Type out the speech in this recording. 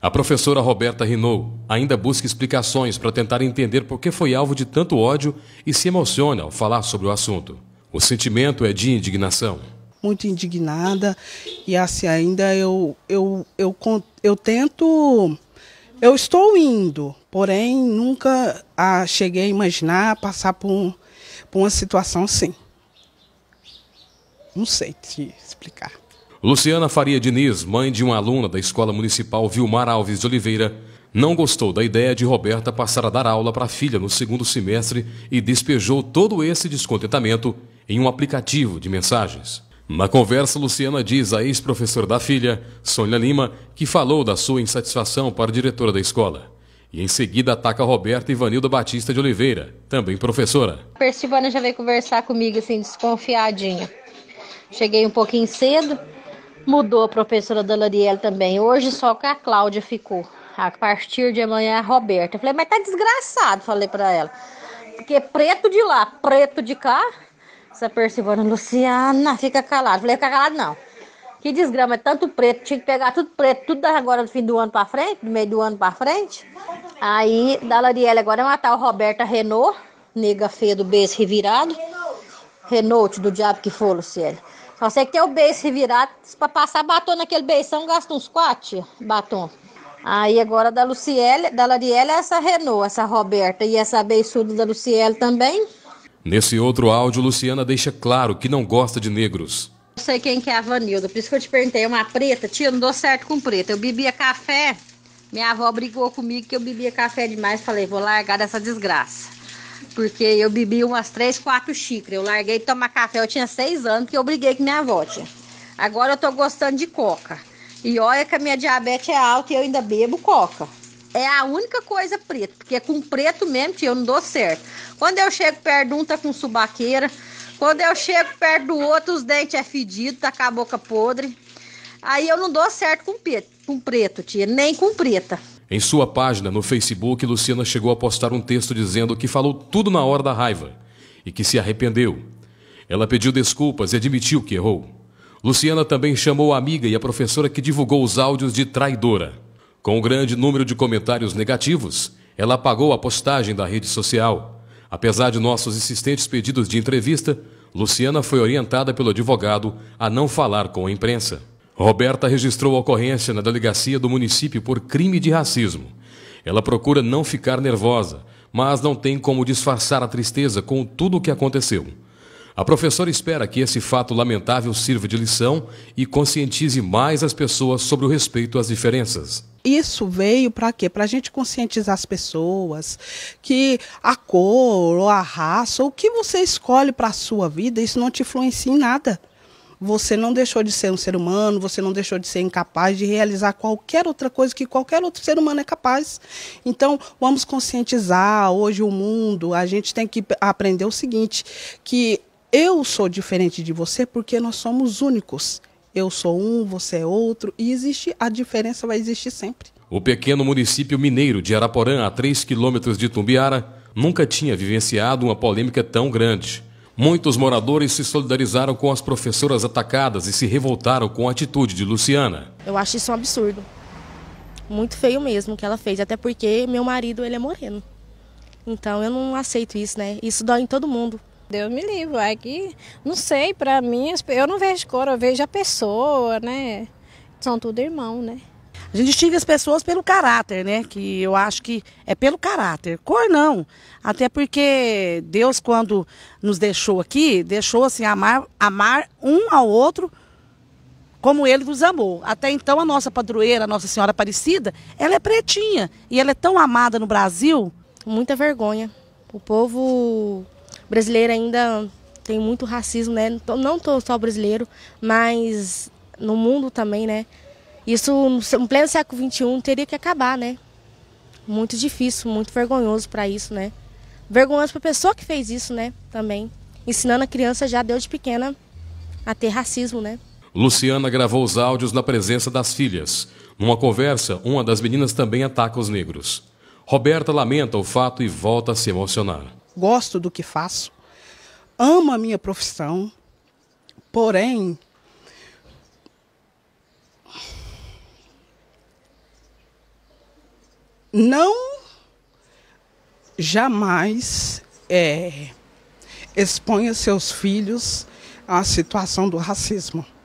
A professora Roberta Rinou ainda busca explicações para tentar entender por que foi alvo de tanto ódio e se emociona ao falar sobre o assunto. O sentimento é de indignação. Muito indignada e assim ainda eu eu, eu, eu, eu tento eu estou indo, porém nunca a, ah, cheguei a imaginar passar por, um, por uma situação assim. Não sei te explicar. Luciana Faria Diniz, mãe de uma aluna da Escola Municipal Vilmar Alves de Oliveira, não gostou da ideia de Roberta passar a dar aula para a filha no segundo semestre e despejou todo esse descontentamento em um aplicativo de mensagens. Na conversa, Luciana diz à ex-professora da filha, Sônia Lima, que falou da sua insatisfação para a diretora da escola. E em seguida ataca Roberta Ivanilda Batista de Oliveira, também professora. A Persivana já veio conversar comigo assim, desconfiadinha. Cheguei um pouquinho cedo, Mudou a professora da Larielle também. Hoje só que a Cláudia ficou. A partir de amanhã a Roberta. Eu falei, mas tá desgraçado, falei para ela. Porque é preto de lá, preto de cá. Essa percebendo Luciana fica calada. Falei, fica calada não. Que desgrama, é tanto preto, tinha que pegar tudo preto, tudo agora do fim do ano para frente, do meio do ano para frente. Aí, da Lariela agora é matar o Roberta Renault, nega feia do beijo revirado. Renault, do diabo que for, Luciele. Só sei que tem o beijo revirado. Pra passar batom naquele beijão, gasta uns quatro batom. Aí agora da Luciele, da Lariela, é essa Renault, essa Roberta e essa beiçuda da Luciele também. Nesse outro áudio, Luciana deixa claro que não gosta de negros. Não sei quem que é a Vanilda, por isso que eu te perguntei, é uma preta? Tia, não dou certo com preta. Eu bebia café, minha avó brigou comigo que eu bebia café demais. Falei, vou largar dessa desgraça. Porque eu bebi umas três, quatro xícaras. Eu larguei de tomar café, eu tinha seis anos, que eu briguei com minha avó. Tia. Agora eu tô gostando de coca. E olha que a minha diabetes é alta e eu ainda bebo coca. É a única coisa preta, porque é com preto mesmo, tia, eu não dou certo. Quando eu chego perto de um, tá com subaqueira. Quando eu chego perto do outro, os dentes é fedido, tá com a boca podre. Aí eu não dou certo com preto, com preto, tia, nem com preta. Em sua página no Facebook, Luciana chegou a postar um texto dizendo que falou tudo na hora da raiva e que se arrependeu. Ela pediu desculpas e admitiu que errou. Luciana também chamou a amiga e a professora que divulgou os áudios de traidora. Com o um grande número de comentários negativos, ela apagou a postagem da rede social. Apesar de nossos insistentes pedidos de entrevista, Luciana foi orientada pelo advogado a não falar com a imprensa. Roberta registrou a ocorrência na delegacia do município por crime de racismo. Ela procura não ficar nervosa, mas não tem como disfarçar a tristeza com tudo o que aconteceu. A professora espera que esse fato lamentável sirva de lição e conscientize mais as pessoas sobre o respeito às diferenças. Isso veio para quê? Para a gente conscientizar as pessoas que a cor ou a raça, ou o que você escolhe para a sua vida, isso não te influencia em nada você não deixou de ser um ser humano, você não deixou de ser incapaz de realizar qualquer outra coisa que qualquer outro ser humano é capaz. Então, vamos conscientizar hoje o mundo, a gente tem que aprender o seguinte, que eu sou diferente de você porque nós somos únicos. Eu sou um, você é outro, e existe a diferença vai existir sempre. O pequeno município mineiro de Araporã, a 3 quilômetros de Tumbiara, nunca tinha vivenciado uma polêmica tão grande. Muitos moradores se solidarizaram com as professoras atacadas e se revoltaram com a atitude de Luciana. Eu acho isso um absurdo. Muito feio mesmo o que ela fez, até porque meu marido ele é moreno. Então eu não aceito isso, né? Isso dói em todo mundo. Deus me livre, aqui, é não sei, para mim, eu não vejo cor, eu vejo a pessoa, né? São tudo irmão, né? A gente distingue as pessoas pelo caráter, né? Que eu acho que é pelo caráter. Cor não. Até porque Deus, quando nos deixou aqui, deixou assim, amar, amar um ao outro como ele nos amou. Até então, a nossa padroeira, a Nossa Senhora Aparecida, ela é pretinha. E ela é tão amada no Brasil. Muita vergonha. O povo brasileiro ainda tem muito racismo, né? Não tô só brasileiro, mas no mundo também, né? Isso, em pleno século XXI, teria que acabar, né? Muito difícil, muito vergonhoso para isso, né? Vergonhoso para a pessoa que fez isso, né? Também. Ensinando a criança já, desde pequena, a ter racismo, né? Luciana gravou os áudios na presença das filhas. Numa conversa, uma das meninas também ataca os negros. Roberta lamenta o fato e volta a se emocionar. Gosto do que faço, amo a minha profissão, porém não jamais é, exponha seus filhos à situação do racismo.